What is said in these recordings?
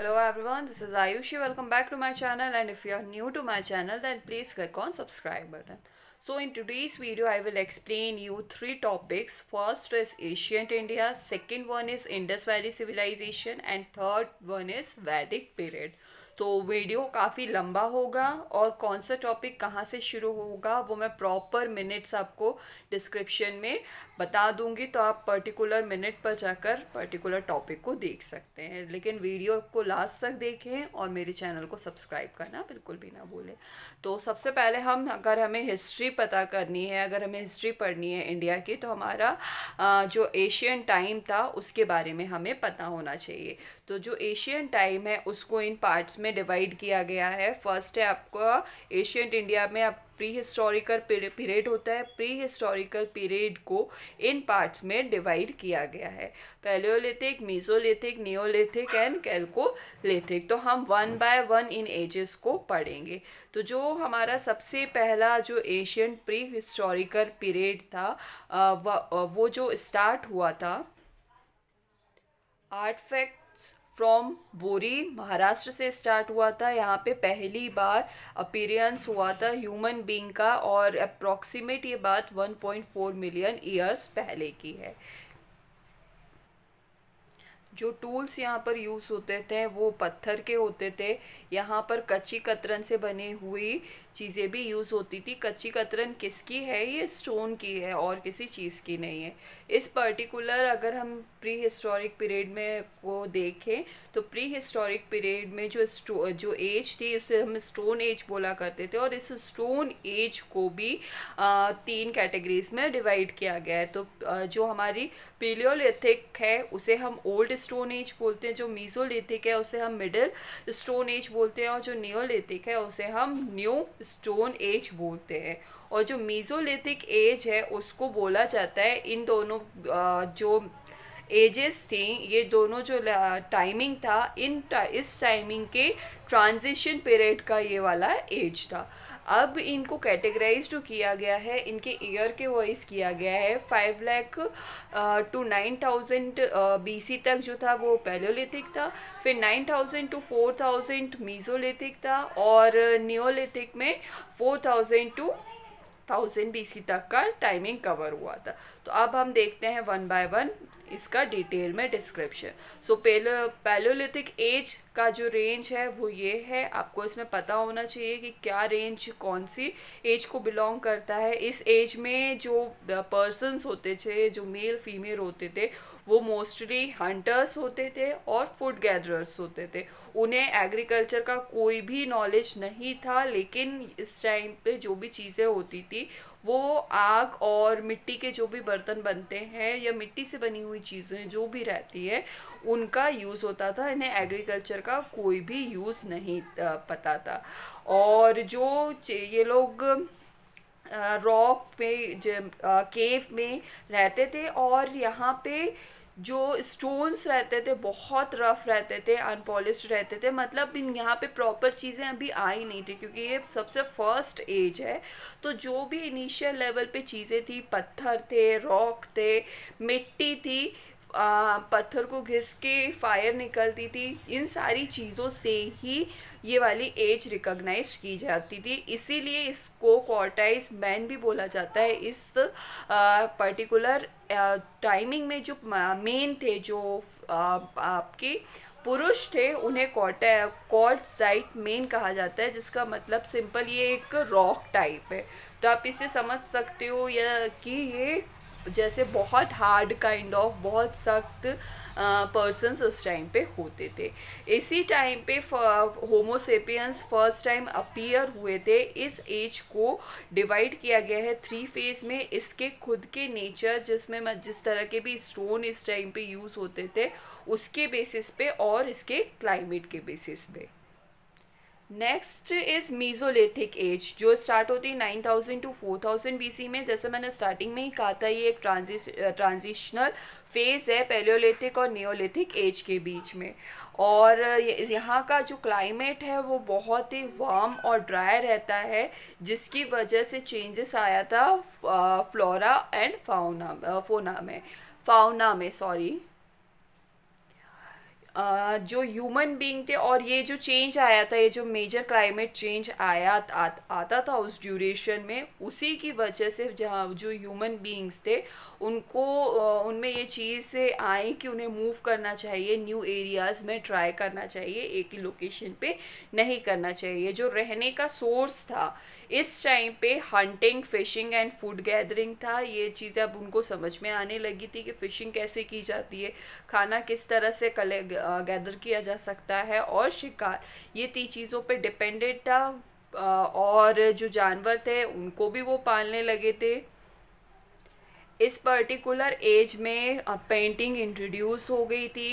Hello everyone this is Ayushi welcome back to my channel and if you are new to my channel then please click on subscribe button so in today's video I will explain you three topics first is ancient India second one is Indus valley civilization and third one is Vedic period तो video काफ़ी लंबा होगा और कौन सा topic कहाँ से शुरू होगा वो मैं प्रॉपर मिनट्स आपको डिस्क्रिप्शन में बता दूंगी तो आप पर्टिकुलर मिनट पर जाकर पर्टिकुलर टॉपिक को देख सकते हैं लेकिन वीडियो को लास्ट तक देखें और मेरे चैनल को सब्सक्राइब करना बिल्कुल भी ना भूलें तो सबसे पहले हम अगर हमें हिस्ट्री पता करनी है अगर हमें हिस्ट्री पढ़नी है इंडिया की तो हमारा जो एशियन टाइम था उसके बारे में हमें पता होना चाहिए तो जो एशियन टाइम है उसको इन पार्ट्स में डिवाइड किया गया है फर्स्ट है आपको एशियंट इंडिया में आप प्री हिस्टोरिकल पीरियड होता है प्री हिस्टोरिकल पीरियड को इन पार्ट्स में डिवाइड किया गया है paleolithic mesolithic neolithic and chalcolithic तो हम वन बाय वन इन एजेस को पढ़ेंगे तो जो हमारा सबसे पहला जो एशियन प्री हिस्टोरिकल पीरियड था वो जो स्टार्ट हुआ था आर्ट फैक्ट फ्रॉम बोरी महाराष्ट्र से स्टार्ट हुआ था यहाँ पे पहली बार अपीरियंस हुआ था ह्यूमन बींग का और अप्रॉक्सीमेट ये बात 1.4 मिलियन ईयर्स पहले की है जो टूल्स यहाँ पर यूज़ होते थे वो पत्थर के होते थे यहाँ पर कच्ची कतरन से बनी हुई चीज़ें भी यूज़ होती थी कच्ची कतरन किसकी है ये स्टोन की है और किसी चीज़ की नहीं है इस पर्टिकुलर अगर हम प्री हिस्टोरिक पीरियड में वो देखें तो प्री हिस्टोरिक पीरियड में जो जो एज थी उसे हम स्टोन एज बोला करते थे और इस स्टोन एज को भी आ, तीन कैटेगरीज में डिवाइड किया गया है तो आ, जो हमारी पीलियोलिथिक है उसे हम ओल्ड स्टोन एज बोलते हैं जो मीजोलिथिक है उसे हम मिडिल स्टोन एज बोलते हैं और जो न्योलिथिक है उसे हम न्यू स्टोन एज बोलते हैं और जो मीजोलिथिक एज है उसको बोला जाता है इन दोनों जो एजेस थी ये दोनों जो टाइमिंग था इन इस टाइमिंग के ट्रांजिशन पीरियड का ये वाला एज था अब इनको कैटेगराइज किया गया है इनके ईयर के वाइज किया गया है five lakh to nine thousand B C तक जो था वो पैलोलिथिक था फिर nine thousand to four thousand mesolithic था और नियोलिथिक में four thousand to thousand B तक का टाइमिंग कवर हुआ था तो अब हम देखते हैं वन बाय वन इसका डिटेल में डिस्क्रिप्शन सो पैलोलिथिक एज का जो रेंज है वो ये है आपको इसमें पता होना चाहिए कि क्या रेंज कौन सी एज को बिलोंग करता है इस एज में जो पर्सनस होते थे जो मेल फीमेल होते थे वो मोस्टली हंटर्स होते थे और फूड गैदरर्स होते थे उन्हें एग्रीकल्चर का कोई भी नॉलेज नहीं था लेकिन इस टाइम पे जो भी चीज़ें होती थी वो आग और मिट्टी के जो भी बर्तन बनते हैं या मिट्टी से बनी हुई चीज़ें जो भी रहती है उनका यूज़ होता था इन्हें एग्रीकल्चर का कोई भी यूज़ नहीं पता था और जो ये लोग रॉक में केव में रहते थे और यहाँ पे जो स्टोन्स रहते थे बहुत रफ रहते थे अनपॉलिश रहते थे मतलब यहाँ पे प्रॉपर चीज़ें अभी आई नहीं थी क्योंकि ये सबसे फर्स्ट एज है तो जो भी इनिशियल लेवल पे चीज़ें थी पत्थर थे रॉक थे मिट्टी थी आ, पत्थर को घिस के फायर निकलती थी इन सारी चीज़ों से ही ये वाली एज रिकॉग्नाइज की जाती थी इसीलिए इसको क्वार्टाइज मैन भी बोला जाता है इस पर्टिकुलर टाइमिंग में जो मेन थे जो आपके पुरुष थे उन्हें कॉटा कॉट साइट मेन कहा जाता है जिसका मतलब सिंपल ये एक रॉक टाइप है तो आप इसे समझ सकते हो या कि ये जैसे बहुत हार्ड काइंड ऑफ बहुत सख्त पर्सन उस टाइम पे होते थे इसी टाइम पे होमोसेपियंस फर्स्ट टाइम अपीयर हुए थे इस एज को डिवाइड किया गया है थ्री फेज में इसके खुद के नेचर जिसमें जिस तरह के भी स्टोन इस टाइम पे यूज़ होते थे उसके बेसिस पे और इसके क्लाइमेट के बेसिस पे नेक्स्ट इज मीजोलिथिक एज जो स्टार्ट होती है nine thousand to four thousand B C में जैसे मैंने स्टार्टिंग में ही कहा था ये एक ट्रांजिस ट्रांजिशनल फेज़ है पेलियोलिथिक और नियोलिथिक एज के बीच में और यहाँ का जो क्लाइमेट है वो बहुत ही वार्म और ड्राई रहता है जिसकी वजह से चेंजेस आया था फ्लोरा एंड फाउना फोना में फाउना में सॉरी जो ह्यूमन बींग थे और ये जो चेंज आया था ये जो मेजर क्लाइमेट चेंज आया आ, आता था उस ड्यूरेशन में उसी की वजह से जहाँ जो ह्यूमन बींग्स थे उनको उनमें ये चीज़ आए कि उन्हें मूव करना चाहिए न्यू एरियाज़ में ट्राई करना चाहिए एक ही लोकेशन पे नहीं करना चाहिए जो रहने का सोर्स था इस टाइम पे hunting fishing and food gathering था ये चीज़ें अब उनको समझ में आने लगी थी कि फ़िशिंग कैसे की जाती है खाना किस तरह से कले गैदर किया जा सकता है और शिकार ये तीन चीज़ों पर डिपेंडेंट था और जो जानवर थे उनको भी वो पालने लगे थे इस पर्टिकुलर एज में पेंटिंग इंट्रोड्यूस हो गई थी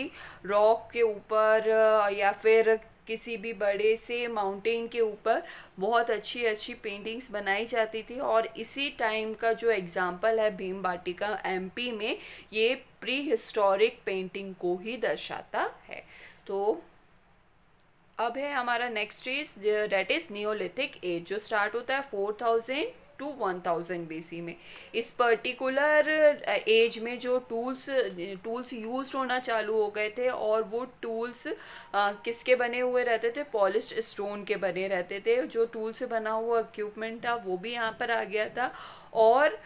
रॉक के ऊपर या फिर किसी भी बड़े से माउंटेन के ऊपर बहुत अच्छी अच्छी पेंटिंग्स बनाई जाती थी और इसी टाइम का जो एग्ज़ाम्पल है भीम बाटिका एम में ये प्री हिस्टोरिक पेंटिंग को ही दर्शाता है तो अब है हमारा नेक्स्ट चीज डेट इज़ नियोलिथिक एज जो स्टार्ट होता है four thousand to one thousand B में इस पर्टिकुलर एज में जो टूल्स टूल्स यूज होना चालू हो गए थे और वो टूल्स किसके बने हुए रहते थे पॉलिश स्टोन के बने रहते थे जो टूल से बना हुआ इक्विपमेंट था वो भी यहाँ पर आ गया था और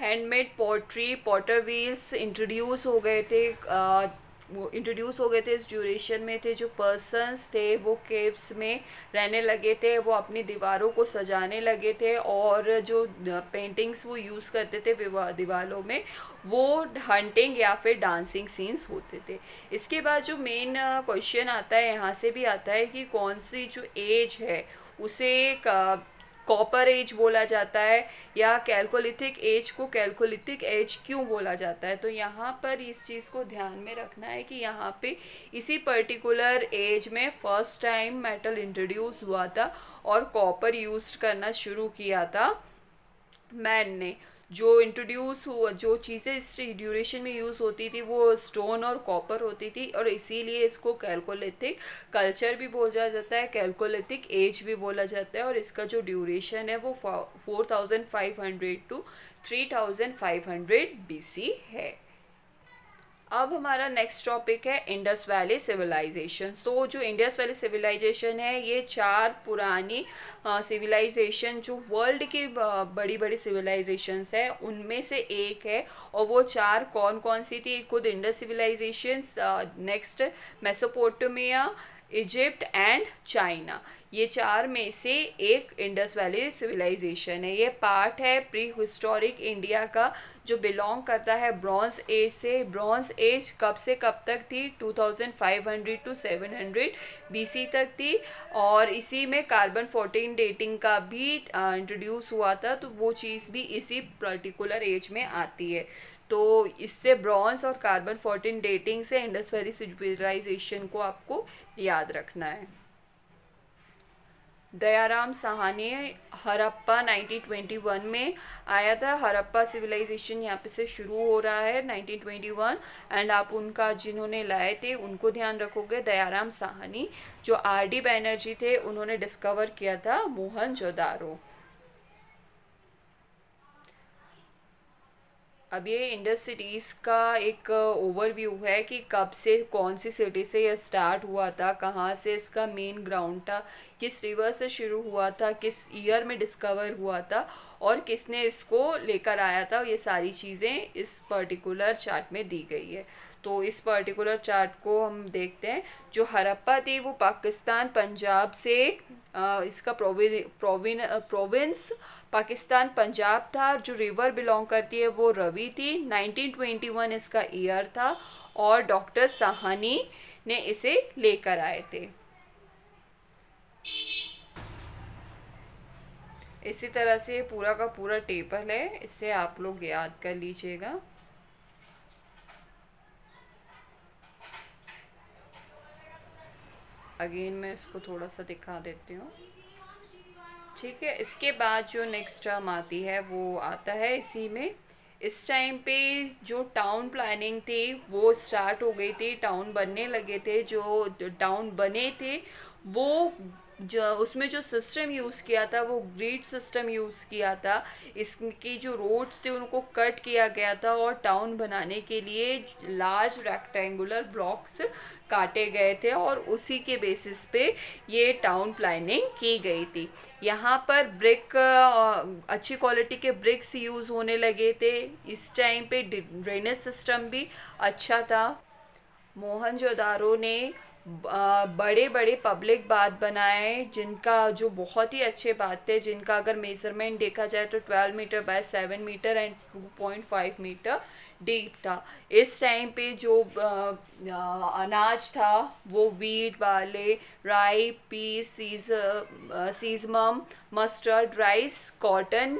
handmade pottery potter wheels introduce हो गए थे आ, वो इंट्रोड्यूस हो गए थे इस ड्यूरेशन में थे जो पर्सनस थे वो केव्स में रहने लगे थे वो अपनी दीवारों को सजाने लगे थे और जो पेंटिंग्स वो यूज़ करते थे दीवारों में वो हंटिंग या फिर डांसिंग सीन्स होते थे इसके बाद जो मेन क्वेश्चन आता है यहाँ से भी आता है कि कौन सी जो एज है उसे का कॉपर एज बोला जाता है या कैलकोलिथिक एज को कैलकोलिथिक एज क्यों बोला जाता है तो यहाँ पर इस चीज़ को ध्यान में रखना है कि यहाँ पे इसी पर्टिकुलर एज में फर्स्ट टाइम मेटल इंट्रोड्यूस हुआ था और कॉपर यूज करना शुरू किया था मैन ने जो इंट्रोड्यूस हुआ जो चीज़ें इस ड्यूरेशन में यूज़ होती थी वो स्टोन और कॉपर होती थी और इसीलिए इसको कैलकोलेथिक कल्चर भी बोला जाता है कैलकोलेथिक एज भी बोला जाता है और इसका जो ड्यूरेशन है वो four thousand five hundred to three thousand five hundred B है अब हमारा नेक्स्ट टॉपिक है इंडस वैली सिविलाइजेशन सो जो इंडस वैली सिविलाइजेशन है ये चार पुरानी सिविलाइजेशन जो वर्ल्ड की बड़ी बड़ी सिविलाइजेशंस है उनमें से एक है और वो चार कौन कौन सी थी खुद Indus civilisation next Mesopotamia Egypt and China ये चार में से एक इंडस वैली सिविलाइजेशन है ये पार्ट है प्री हिस्टोरिक इंडिया का जो बिलोंग करता है ब्रॉन्ज एज से ब्रॉन्ज एज कब से कब तक थी 2500 टू 700 बीसी तक थी और इसी में कार्बन 14 डेटिंग का भी इंट्रोड्यूस हुआ था तो वो चीज़ भी इसी पर्टिकुलर एज में आती है तो इससे ब्रॉन्ज और कार्बन 14 डेटिंग से इंडस वैली सिविलाइजेशन को आपको याद रखना है दयाराम सहानी हरप्पा 1921 में आया था हरप्पा सिविलाइजेशन यहाँ पे से शुरू हो रहा है 1921 एंड आप उनका जिन्होंने लाए थे उनको ध्यान रखोगे दयाराम सहानी जो आर डी बैनर्जी थे उन्होंने डिस्कवर किया था मोहन जोदारो अब ये इंडस सिटीज़ का एक ओवरव्यू uh, है कि कब से कौन सी सिटी से ये स्टार्ट हुआ था कहाँ से इसका मेन ग्राउंड था किस रिवर से शुरू हुआ था किस ईयर में डिस्कवर हुआ था और किसने इसको लेकर आया था ये सारी चीज़ें इस पर्टिकुलर चार्ट में दी गई है तो इस पर्टिकुलर चार्ट को हम देखते हैं जो हरप्पा थी वो पाकिस्तान पंजाब से आ, uh, इसका province province province province Pakistan Punjab था जो रिवर बिलोंग करती है वो रवि थी 1921 इसका ईयर था और डॉक्टर सहानी ने इसे लेकर आए थे इसी तरह से पूरा का पूरा टेबल है इसे आप लोग याद कर लीजिएगा अगेन मैं इसको थोड़ा सा दिखा देती हूँ ठीक है इसके बाद जो नेक्स्ट टर्म आती है वो आता है इसी में इस टाइम पे जो टाउन प्लानिंग थी वो स्टार्ट हो गई थी टाउन बनने लगे थे जो टाउन बने थे वो जो उसमें जो सिस्टम यूज़ किया था वो ग्रीड सिस्टम यूज़ किया था इसकी जो रोड्स थे उनको कट किया गया था और टाउन बनाने के लिए लार्ज रेक्टेंगुलर ब्लॉक्स काटे गए थे और उसी के बेसिस पे ये टाउन प्लानिंग की गई थी यहाँ पर ब्रिक अच्छी क्वालिटी के ब्रिक्स यूज़ होने लगे थे इस टाइम पे ड्रेनेज सिस्टम भी अच्छा था मोहनजोदारो ने बड़े बड़े पब्लिक बात बनाए जिनका जो बहुत ही अच्छे बात थे जिनका अगर मेज़रमेंट देखा जाए तो twelve metre by seven metre and two point five metre deep था इस टाइम पे जो अनाज था वो वीट वाले राई पीस सीज सीजमम मस्टर्ड राइस कॉटन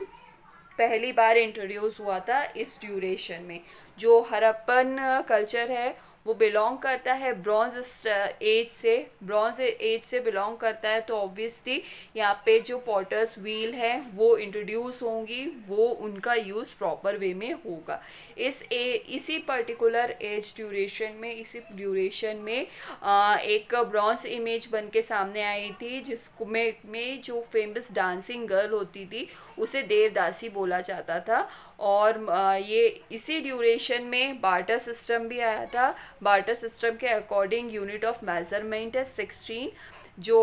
पहली बार इंट्रोड्यूस हुआ था इस ड्यूरेशन में जो हरप्पन कल्चर है वो बिलोंग करता है ब्रॉन्ज एज uh, से ब्रॉन्ज एज से बिलोंग करता है तो ऑब्वियसली यहाँ पे जो पॉटर्स व्हील है वो इंट्रोड्यूस होंगी वो उनका यूज़ प्रॉपर वे में होगा इस ए इसी पर्टिकुलर एज ड्यूरेशन में इसी ड्यूरेशन में आ, uh, एक ब्रॉन्ज इमेज बन के सामने आई थी जिस में, में जो फेमस डांसिंग गर्ल होती थी उसे देवदासी बोला जाता था और ये इसी ड्यूरेशन में बार्टर सिस्टम भी आया था बार्टर सिस्टम के अकॉर्डिंग यूनिट ऑफ मेज़रमेंट है सिक्सटीन जो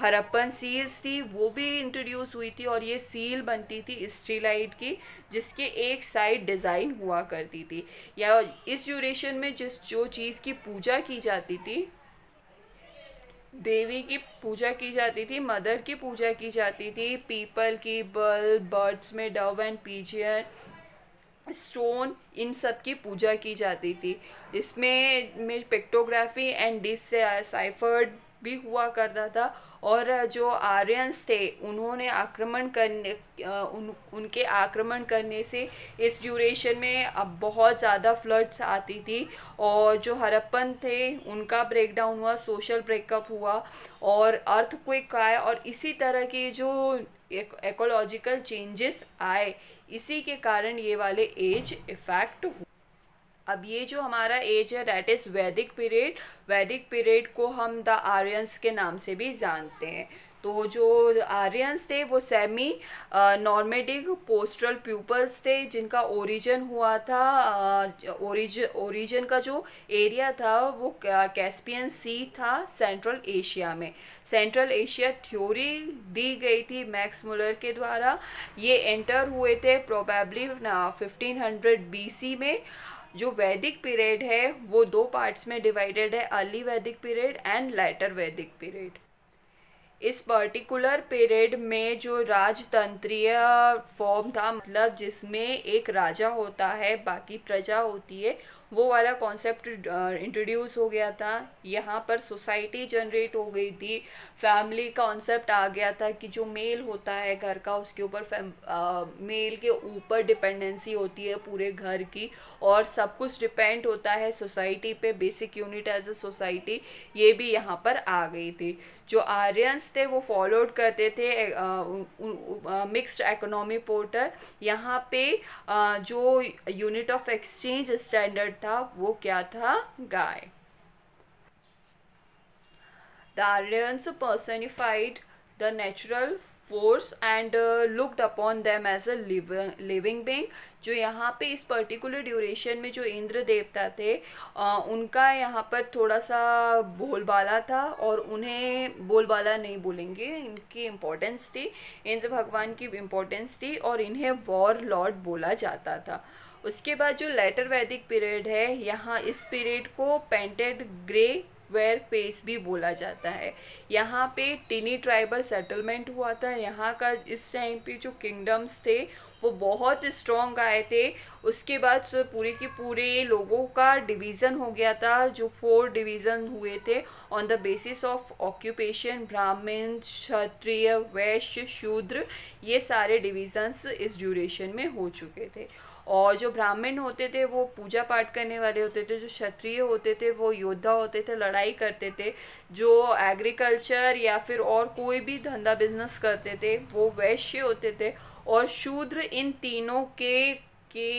हरप्पन सील्स थी वो भी इंट्रोड्यूस हुई थी और ये सील बनती थी स्टीलाइट की जिसके एक साइड डिज़ाइन हुआ करती थी या इस ड्यूरेशन में जिस जो चीज़ की पूजा की जाती थी देवी की पूजा की जाती थी मदर की पूजा की जाती थी पीपल की बल बर्ड्स में डव एंड पीजियन स्टोन इन सब की पूजा की जाती थी इसमें में पिक्टोग्राफी एंड डिस साइफर्ड भी हुआ करता था और जो आर्यंस थे उन्होंने आक्रमण करने उन उनके आक्रमण करने से इस ड्यूरेशन में अब बहुत ज़्यादा फ्लड्स आती थी और जो हरप्पन थे उनका ब्रेकडाउन हुआ सोशल ब्रेकअप हुआ और अर्थ क्विक आया और इसी तरह के जो एकोलॉजिकल चेंजेस आए इसी के कारण ये वाले एज इफ़ेक्ट अब ये जो हमारा एज है that is Vedic period Vedic period को हम द आर्यंस के नाम से भी जानते हैं तो जो आर्यंस थे वो सेमी नॉर्मेडिक पोस्टल प्यूपल्स थे जिनका ओरिजिन हुआ था ओरिजिन ओरिजिन का जो एरिया था वो कैस्पियन सी था सेंट्रल एशिया में सेंट्रल एशिया थ्योरी दी गई थी मैक्स मुलर के द्वारा ये एंटर हुए थे प्रोबेबली फिफ्टीन हंड्रेड बी में जो वैदिक पीरियड है वो दो पार्ट्स में डिवाइडेड है early Vedic period and later Vedic period इस पर्टिकुलर पीरियड में जो राजतंत्रीय फॉर्म था मतलब जिसमें एक राजा होता है बाकी प्रजा होती है वो वाला कॉन्सेप्ट इंट्रोड्यूस हो गया था यहाँ पर सोसाइटी जनरेट हो गई थी फैमिली कॉन्सेप्ट आ गया था कि जो मेल होता है घर का उसके ऊपर मेल के ऊपर डिपेंडेंसी होती है पूरे घर की और सब कुछ डिपेंड होता है सोसाइटी पे basic unit as a society ये भी यहाँ पर आ गई थी जो आर्यंस थे वो फॉलोड करते थे मिक्स्ड इकोनॉमी पोर्टल यहाँ पे आ, जो यूनिट ऑफ एक्सचेंज स्टैंडर्ड था वो क्या था गाय the Aryans personified the natural force and looked upon upon as a living being जो यहाँ पे इस पर्टिकुलर ड्यूरेशन में जो इंद्र देवता थे आ, उनका यहाँ पर थोड़ा सा बोलबाला था और उन्हें बोलबाला नहीं बोलेंगे इनकी इम्पोर्टेंस थी इंद्र भगवान की इम्पोर्टेंस थी और इन्हें वॉर लॉर्ड बोला जाता था उसके बाद जो लेटर वैदिक पीरियड है यहाँ इस पीरियड को पेंटेड ग्रे वेयर फेस भी बोला जाता है यहाँ पे टिनी ट्राइबल सेटलमेंट हुआ था यहाँ का इस टाइम पे जो किंगडम्स थे वो बहुत स्ट्रॉन्ग आए थे उसके बाद पूरे के पूरे लोगों का डिवीज़न हो गया था जो फोर डिवीज़न हुए थे on the basis of occupation Brahmin Kshatriya वैश्य शूद्र ये सारे डिवीज़न्स इस ड्यूरेशन में हो चुके थे और जो ब्राह्मण होते थे वो पूजा पाठ करने वाले होते थे जो क्षत्रिय होते थे वो योद्धा होते थे लड़ाई करते थे जो एग्रीकल्चर या फिर और कोई भी धंधा बिजनेस करते थे वो वैश्य होते थे और शूद्र इन तीनों के के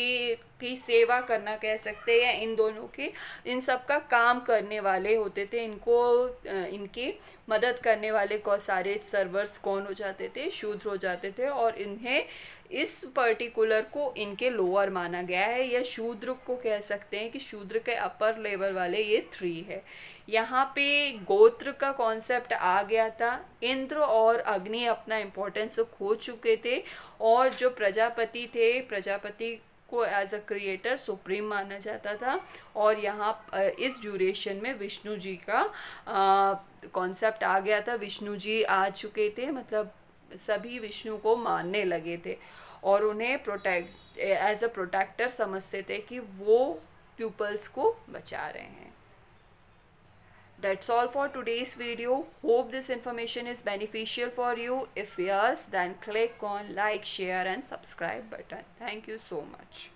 की सेवा करना कह सकते हैं इन दोनों के इन सब का काम करने वाले होते थे इनको इनकी मदद करने वाले को सारे सर्वर्स कौन हो जाते थे शूद्र हो जाते थे और इन्हें इस पर्टिकुलर को इनके लोअर माना गया है या शूद्र को कह सकते हैं कि शूद्र के अपर लेवल वाले ये थ्री है यहाँ पे गोत्र का कॉन्सेप्ट आ गया था इंद्र और अग्नि अपना इम्पोर्टेंस खो चुके थे और जो प्रजापति थे प्रजापति को एज अ क्रिएटर सुप्रीम माना जाता था और यहाँ इस ड्यूरेशन में विष्णु जी का कॉन्सेप्ट आ गया था विष्णु जी आ चुके थे मतलब सभी विष्णु को मानने लगे थे और उन्हें प्रोटेक्ट एज अ प्रोटेक्टर समझते थे कि वो पीपल्स को बचा रहे हैं That's all for today's video. Hope this information is beneficial for you. If yes, then click on like, share and subscribe button. Thank you so much.